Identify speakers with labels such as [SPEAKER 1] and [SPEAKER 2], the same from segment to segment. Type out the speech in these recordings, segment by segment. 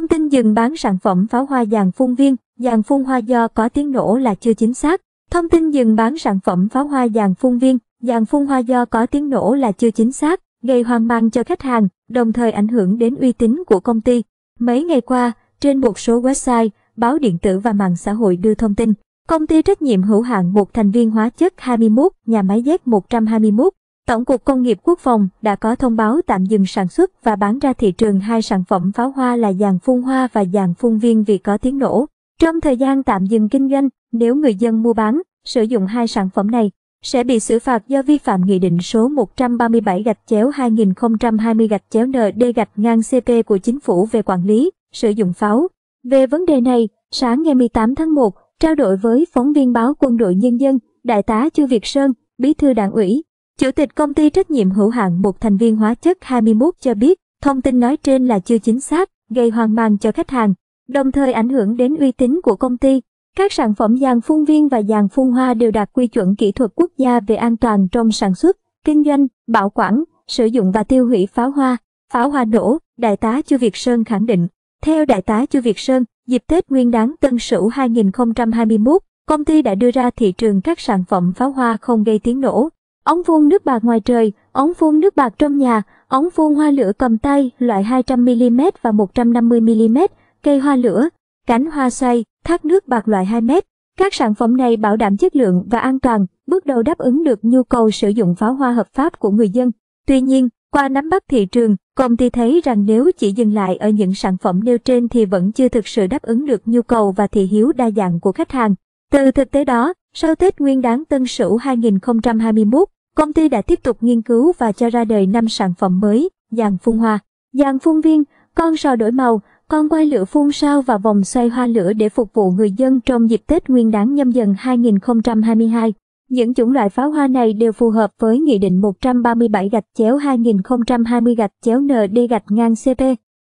[SPEAKER 1] Thông tin dừng bán sản phẩm pháo hoa dàn phun viên, dàn phun hoa do có tiếng nổ là chưa chính xác. Thông tin dừng bán sản phẩm pháo hoa dàn phun viên, dàn phun hoa do có tiếng nổ là chưa chính xác, gây hoang mang cho khách hàng, đồng thời ảnh hưởng đến uy tín của công ty. Mấy ngày qua, trên một số website, báo điện tử và mạng xã hội đưa thông tin, công ty trách nhiệm hữu hạn một thành viên hóa chất 21, nhà máy Z121 Tổng cục Công nghiệp Quốc phòng đã có thông báo tạm dừng sản xuất và bán ra thị trường hai sản phẩm pháo hoa là dàn phun hoa và dàn phun viên vì có tiếng nổ. Trong thời gian tạm dừng kinh doanh, nếu người dân mua bán, sử dụng hai sản phẩm này, sẽ bị xử phạt do vi phạm Nghị định số 137 gạch chéo 2020 gạch chéo ND gạch ngang CP của Chính phủ về quản lý, sử dụng pháo. Về vấn đề này, sáng ngày 18 tháng 1, trao đổi với phóng viên báo Quân đội Nhân dân, Đại tá Chu Việt Sơn, Bí thư Đảng ủy, Chủ tịch công ty trách nhiệm hữu hạn một thành viên hóa chất 21 cho biết, thông tin nói trên là chưa chính xác, gây hoang mang cho khách hàng, đồng thời ảnh hưởng đến uy tín của công ty. Các sản phẩm dàn phun viên và dàn phun hoa đều đạt quy chuẩn kỹ thuật quốc gia về an toàn trong sản xuất, kinh doanh, bảo quản, sử dụng và tiêu hủy pháo hoa, pháo hoa nổ, Đại tá Chu Việt Sơn khẳng định. Theo Đại tá Chu Việt Sơn, dịp Tết Nguyên đán Tân Sửu 2021, công ty đã đưa ra thị trường các sản phẩm pháo hoa không gây tiếng nổ, ống vuông nước bạc ngoài trời, ống vuông nước bạc trong nhà, ống vuông hoa lửa cầm tay loại 200mm và 150mm, cây hoa lửa, cánh hoa xoay, thác nước bạc loại 2m. Các sản phẩm này bảo đảm chất lượng và an toàn, bước đầu đáp ứng được nhu cầu sử dụng pháo hoa hợp pháp của người dân. Tuy nhiên, qua nắm bắt thị trường, công ty thấy rằng nếu chỉ dừng lại ở những sản phẩm nêu trên thì vẫn chưa thực sự đáp ứng được nhu cầu và thị hiếu đa dạng của khách hàng. Từ thực tế đó, sau Tết Nguyên đán Tân Sửu 2021, Công ty đã tiếp tục nghiên cứu và cho ra đời năm sản phẩm mới, dàn phun hoa, dàn phun viên, con sò đổi màu, con quay lửa phun sao và vòng xoay hoa lửa để phục vụ người dân trong dịp Tết Nguyên đán nhâm dần 2022. Những chủng loại pháo hoa này đều phù hợp với Nghị định 137 gạch chéo 2020 gạch chéo ND gạch ngang CP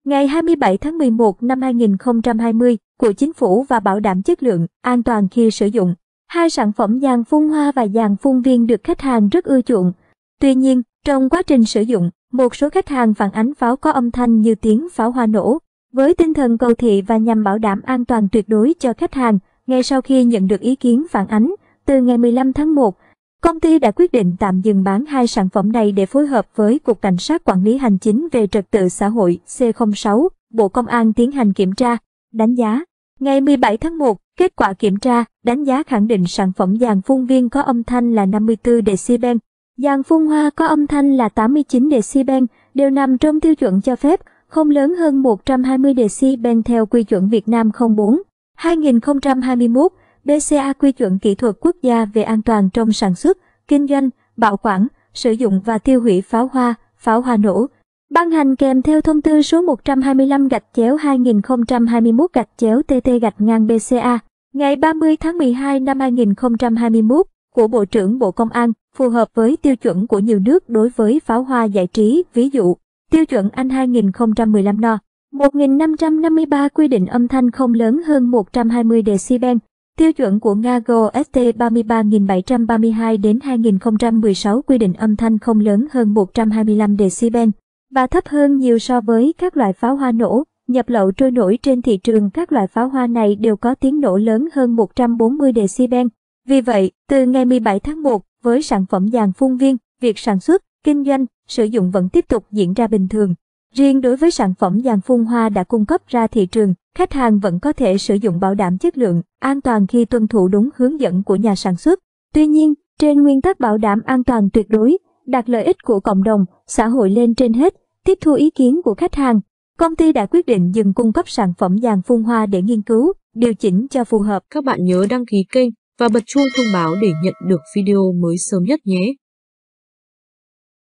[SPEAKER 1] ngày 27 tháng 11 năm 2020 của Chính phủ và bảo đảm chất lượng, an toàn khi sử dụng. Hai sản phẩm dàn phun hoa và dàn phun viên được khách hàng rất ưa chuộng. Tuy nhiên, trong quá trình sử dụng, một số khách hàng phản ánh pháo có âm thanh như tiếng pháo hoa nổ. Với tinh thần cầu thị và nhằm bảo đảm an toàn tuyệt đối cho khách hàng, ngay sau khi nhận được ý kiến phản ánh, từ ngày 15 tháng 1, công ty đã quyết định tạm dừng bán hai sản phẩm này để phối hợp với Cục Cảnh sát Quản lý Hành chính về Trật tự xã hội C06, Bộ Công an tiến hành kiểm tra, đánh giá. Ngày 17 tháng 1, kết quả kiểm tra, đánh giá khẳng định sản phẩm dàn phun viên có âm thanh là 54 decibel, dàn phun hoa có âm thanh là 89 decibel, đều nằm trong tiêu chuẩn cho phép, không lớn hơn 120 decibel theo quy chuẩn Việt Nam 04. 2021, BCA quy chuẩn kỹ thuật quốc gia về an toàn trong sản xuất, kinh doanh, bảo quản, sử dụng và tiêu hủy pháo hoa, pháo hoa nổ, Ban hành kèm theo thông tư số 125 gạch chéo 2021 gạch chéo TT gạch ngang BCA ngày 30 tháng 12 năm 2021 của Bộ trưởng Bộ Công an phù hợp với tiêu chuẩn của nhiều nước đối với pháo hoa giải trí, ví dụ, tiêu chuẩn Anh 2015 no. 1553 quy định âm thanh không lớn hơn 120 decibel, tiêu chuẩn của Nga GST 33732 đến 2016 quy định âm thanh không lớn hơn 125 decibel, và thấp hơn nhiều so với các loại pháo hoa nổ. Nhập lậu trôi nổi trên thị trường các loại pháo hoa này đều có tiếng nổ lớn hơn 140 decibel. Vì vậy, từ ngày 17 tháng 1, với sản phẩm dàn phun viên, việc sản xuất, kinh doanh, sử dụng vẫn tiếp tục diễn ra bình thường. Riêng đối với sản phẩm dàn phun hoa đã cung cấp ra thị trường, khách hàng vẫn có thể sử dụng bảo đảm chất lượng, an toàn khi tuân thủ đúng hướng dẫn của nhà sản xuất. Tuy nhiên, trên nguyên tắc bảo đảm an toàn tuyệt đối, đặt lợi ích của cộng đồng, xã hội lên trên hết, Tiếp thu ý kiến của khách hàng, công ty đã quyết định dừng cung cấp sản phẩm dàn phun hoa để nghiên cứu, điều chỉnh cho phù hợp. Các bạn nhớ đăng ký kênh và bật chuông thông báo để nhận được video mới sớm nhất nhé.